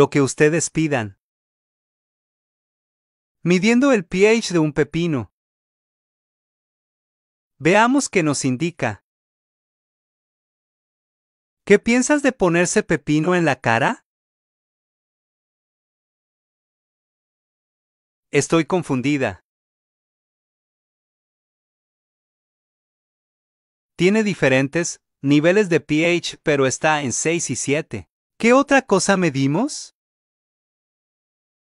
lo que ustedes pidan. Midiendo el pH de un pepino. Veamos qué nos indica. ¿Qué piensas de ponerse pepino en la cara? Estoy confundida. Tiene diferentes niveles de pH, pero está en 6 y 7. ¿Qué otra cosa medimos?